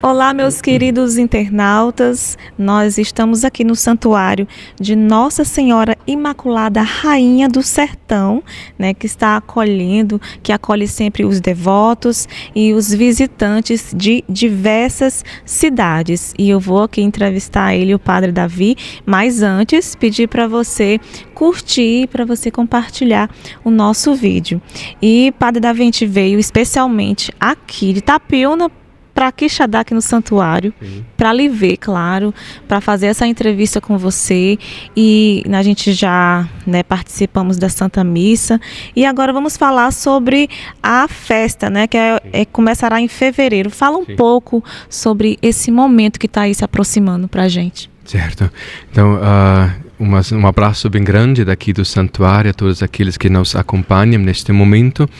Olá, meus queridos internautas. Nós estamos aqui no Santuário de Nossa Senhora Imaculada Rainha do Sertão, né, que está acolhendo, que acolhe sempre os devotos e os visitantes de diversas cidades. E eu vou aqui entrevistar ele, o Padre Davi, mas antes pedir para você curtir, para você compartilhar o nosso vídeo. E Padre Davi, a gente veio especialmente aqui de Tapiona para Quixadá aqui no santuário, para lhe ver, claro, para fazer essa entrevista com você. E né, a gente já né, participamos da Santa Missa. E agora vamos falar sobre a festa, né? Que é, é, começará em fevereiro. Fala um Sim. pouco sobre esse momento que está aí se aproximando para a gente. Certo. Então, uh, ah, uma, um abraço bem grande daqui do santuário a todos aqueles que nos acompanham neste momento.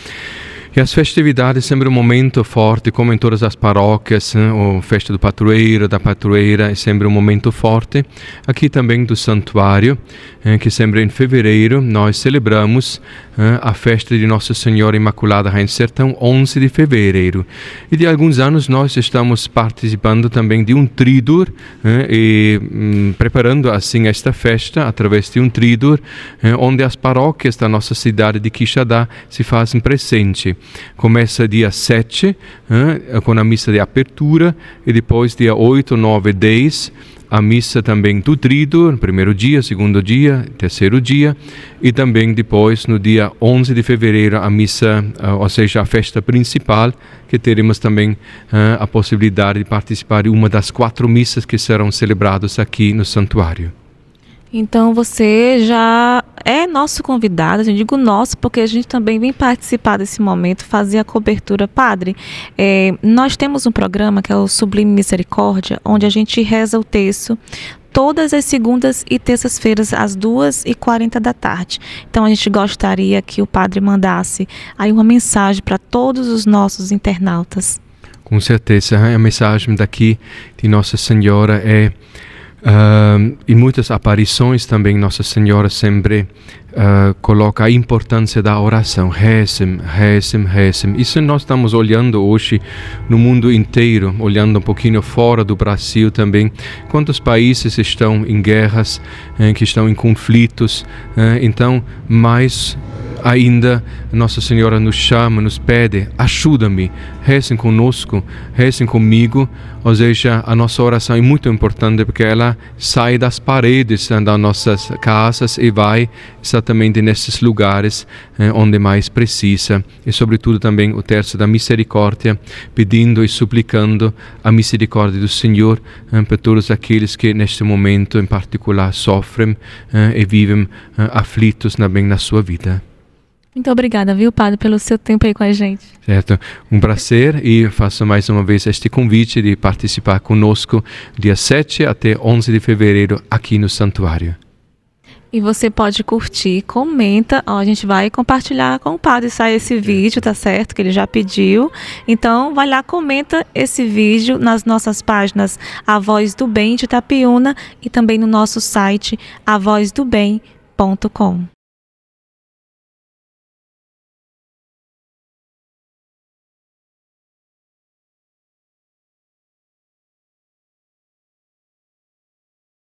E as festividades sempre um momento forte, como em todas as paróquias, a né? festa do patroeiro, da patroeira, é sempre um momento forte. Aqui também do santuário, eh, que sempre em fevereiro nós celebramos eh, a festa de Nossa Senhora Imaculada Rainha do Sertão, 11 de fevereiro. E de alguns anos nós estamos participando também de um tridur eh, e hum, preparando assim esta festa através de um tridur, onde as paróquias da nossa cidade de Quixadá se fazem presente. Começa dia 7, hein, com a missa de abertura, e depois dia 8, 9, 10, a missa também do trido, primeiro dia, segundo dia, terceiro dia, e também depois, no dia 11 de fevereiro, a missa, ah, ou seja, a festa principal, que teremos também a possibilidade de participar de uma das quatro missas que serão celebradas aqui no santuário. Então você já é nosso convidado, a gente digo nosso, porque a gente também vem participar desse momento, fazer a cobertura. Padre, é, nós temos um programa que é o Sublime Misericórdia, onde a gente reza o texto todas as segundas e terças-feiras, às 2h40 da tarde. Então, a gente gostaria que o padre mandasse aí uma mensagem para todos os nossos internautas. Com certeza, a mensagem daqui de Nossa Senhora é Uh, em muitas aparições também Nossa Senhora sempre uh, coloca a importância da oração. Rezem, rezem, rezem. Isso nós estamos olhando hoje no mundo inteiro, olhando um pouquinho fora do Brasil também. Quantos países estão em guerras, eh, que estão em conflitos. Eh, então, mais Ainda Nossa Senhora nos chama, nos pede: ajuda-me, rezem conosco, rezem comigo. Ou seja, a nossa oração é muito importante porque ela sai das paredes né, das nossas casas e vai exatamente nesses lugares eh, onde mais precisa. E, sobretudo, também o terço da misericórdia, pedindo e suplicando a misericórdia do Senhor eh, para todos aqueles que neste momento, em particular, sofrem eh, e vivem aflitos também na sua vida. Muito obrigada, viu, Padre, pelo seu tempo aí com a gente. Certo, um prazer e faço mais uma vez este convite de participar conosco dia 7 até 11 de fevereiro aqui no Santuário. E você pode curtir, comenta, ó, a gente vai compartilhar com o padre, sai esse vídeo, tá certo? Que ele já pediu. Então, vai lá, comenta esse vídeo nas nossas páginas A Voz do Bem de Itapiúna e também no nosso site avozdobem.com.